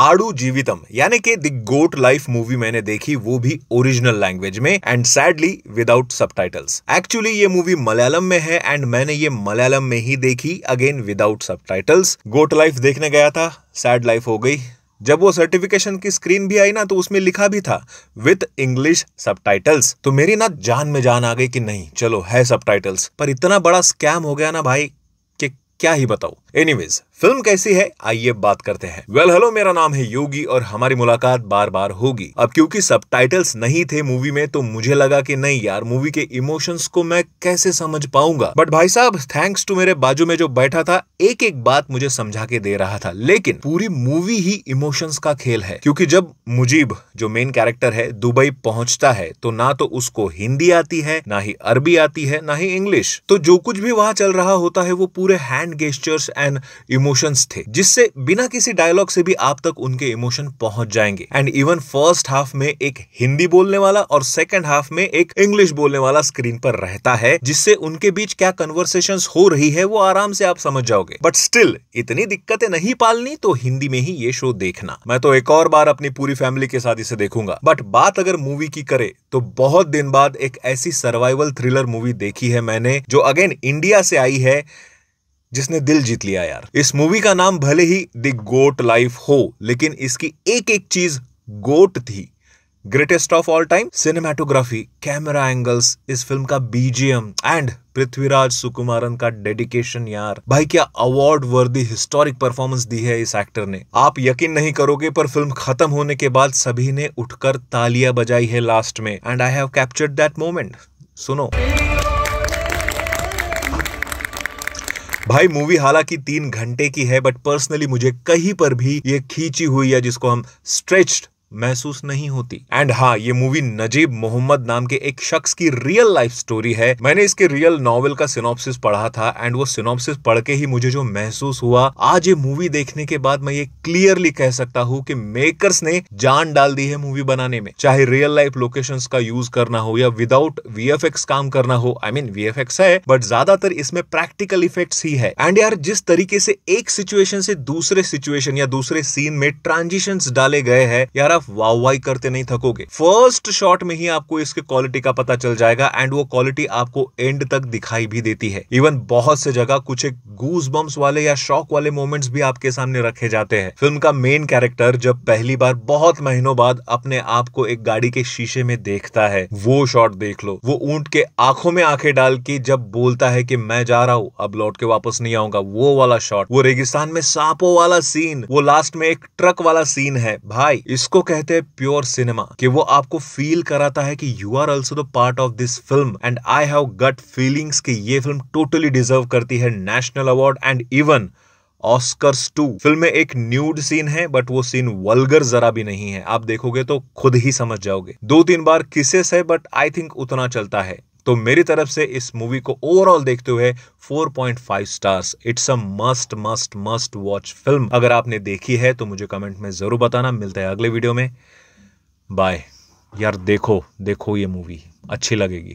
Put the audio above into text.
आड़ू जीवितम यानी कि द गोट लाइफ मूवी मैंने देखी वो भी ओरिजिनल लैंग्वेज में and sadly without sub actually ये मूवी मलयालम में है एंड मैंने ये मलयालम में ही देखी अगेन विदाउट सब गोट लाइफ देखने गया था सैड लाइफ हो गई जब वो सर्टिफिकेशन की स्क्रीन भी आई ना तो उसमें लिखा भी था विथ इंग्लिश सब तो मेरी ना जान में जान आ गई कि नहीं चलो है सब पर इतना बड़ा स्कैम हो गया ना भाई कि क्या ही बताओ एनीवेज फिल्म कैसी है आइए बात करते हैं वेल well, हेलो मेरा नाम है योगी और हमारी मुलाकात बार बार होगी अब क्योंकि सब नहीं थे मूवी में तो मुझे लगा कि नहीं यार मूवी के इमोशंस को मैं कैसे समझ पाऊंगा बट भाई साहब थैंक्स टू मेरे बाजू में जो बैठा था एक एक बात मुझे समझा के दे रहा था लेकिन पूरी मूवी ही इमोशंस का खेल है क्योंकि जब मुजीब जो मेन कैरेक्टर है दुबई पहुंचता है तो ना तो उसको हिंदी आती है ना ही अरबी आती है ना ही इंग्लिश तो जो कुछ भी वहां चल रहा होता है वो पूरे hand gestures and emotion emotions थे जिससे बिना किसी डायलॉग से भी आप तक उनके इमोशन पहुंच जाएंगे एंड इवन फर्स्ट हाफ में एक हिंदी बोलने वाला और सेकेंड हाफ में एक इंग्लिश बोलने वाला स्क्रीन पर रहता है जिससे उनके बीच क्या कन्वर्सेशन हो रही है वो आराम से आप समझ जाओगे बट स्टिल इतनी दिक्कतें नहीं पालनी तो हिंदी में ही ये शो देखना मैं तो एक और बार अपनी पूरी फैमिली के साथ इसे देखूंगा बट बात अगर मूवी की करे तो बहुत दिन बाद एक ऐसी सर्वाइवल थ्रिलर मूवी देखी है मैंने जो अगेन इंडिया से आई है जिसने दिल जीत लिया यार इस मूवी का नाम भले ही द गोट लाइफ हो लेकिन इसकी एक एक चीज गोट थी greatest of all time cinematography camera angles इस फिल्म का बीजीएम एंड पृथ्वीराज सुकुमारन का डेडिकेशन यार भाई क्या अवार्ड वर्दी हिस्टोरिक परफॉर्मेंस दी है इस एक्टर ने आप यकीन नहीं करोगे पर फिल्म खत्म होने के बाद सभी ने उठकर तालियां बजाई है लास्ट में and I have captured that moment सुनो भाई मूवी हालांकि तीन घंटे की है बट पर्सनली मुझे कहीं पर भी ये खींची हुई या जिसको हम स्ट्रेच्ड महसूस नहीं होती एंड हाँ ये मूवी नजीब मोहम्मद नाम के एक शख्स की रियल लाइफ स्टोरी है मैंने इसके रियल नॉवल का सिनोप्सिस पढ़ा था एंड वो सिनोप्सिस पढ़ के ही मुझे जो महसूस हुआ आज ये मूवी देखने के बाद मैं ये क्लियरली कह सकता हूँ कि मेकर्स ने जान डाल दी है मूवी बनाने में चाहे रियल लाइफ लोकेशन का यूज करना हो या विदाउट वी काम करना हो आई मीन वी है बट ज्यादातर इसमें प्रैक्टिकल इफेक्ट ही है एंड यार जिस तरीके से एक सिचुएशन से दूसरे सिचुएशन या दूसरे सीन में ट्रांजिशन डाले गए हैं यार आप वाव वाई करते नहीं थकोगे फर्स्ट शॉट में ही आपको इसके क्वालिटी का पता चल जाएगा एंड वो क्वालिटी आपको एंड तक दिखाई भी देती है इवन बहुत से जगह कुछ एक गूज बम्स वाले या शॉक वाले मोमेंट्स भी आपके सामने रखे जाते हैं फिल्म का मेन कैरेक्टर जब पहली बार बहुत महीनों बाद अपने आप को एक गाड़ी के शीशे में देखता है वो शॉट देख लो वो ऊंट के आंखों में आंखें डाल के जब बोलता है कि मैं जा रहा हूं अब लौट के वापस नहीं आऊंगा वो वाला शॉट वो रेगिस्तान में सांपों वाला सीन वो लास्ट में एक ट्रक वाला सीन है भाई इसको कहते हैं प्योर सिनेमा कि वो आपको फील कराता है कि you are also the part of this film and I have gut feelings कि ये फिल्म टोटली डिजर्व करती है national award and even Oscars too film में एक न्यूड सीन है बट वो सीन वल्गर जरा भी नहीं है आप देखोगे तो खुद ही समझ जाओगे दो तीन बार किसेस है बट आई थिंक उतना चलता है तो मेरी तरफ से इस मूवी को ओवरऑल देखते हुए 4.5 stars it's a must must must watch film अगर आपने देखी है तो मुझे कमेंट में जरूर बताना मिलता है अगले वीडियो में बाय यार देखो देखो ये मूवी अच्छी लगेगी